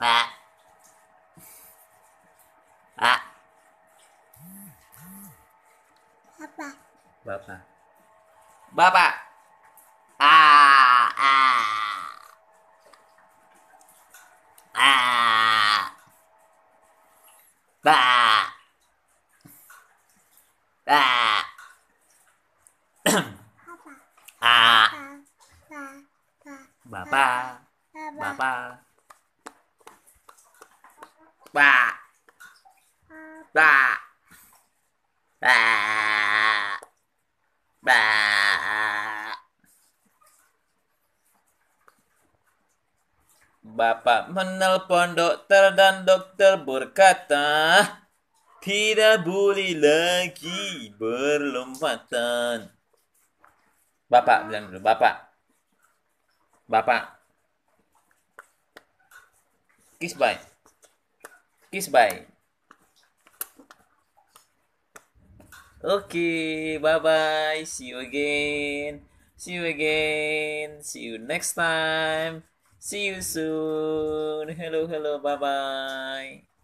ba ba baba, baba, baba, ba ba à à à ba ba baba, baba, baba ba ba ba Ba. Ba. Ba. Ba. Bapak menelpon dokter dan dokter berkata, tidak boleh lagi berlompatan. Bapak bilang dulu, Bapak. Bapak. Kiss bye kiss bye oke okay, bye bye see you again see you again see you next time see you soon hello hello bye bye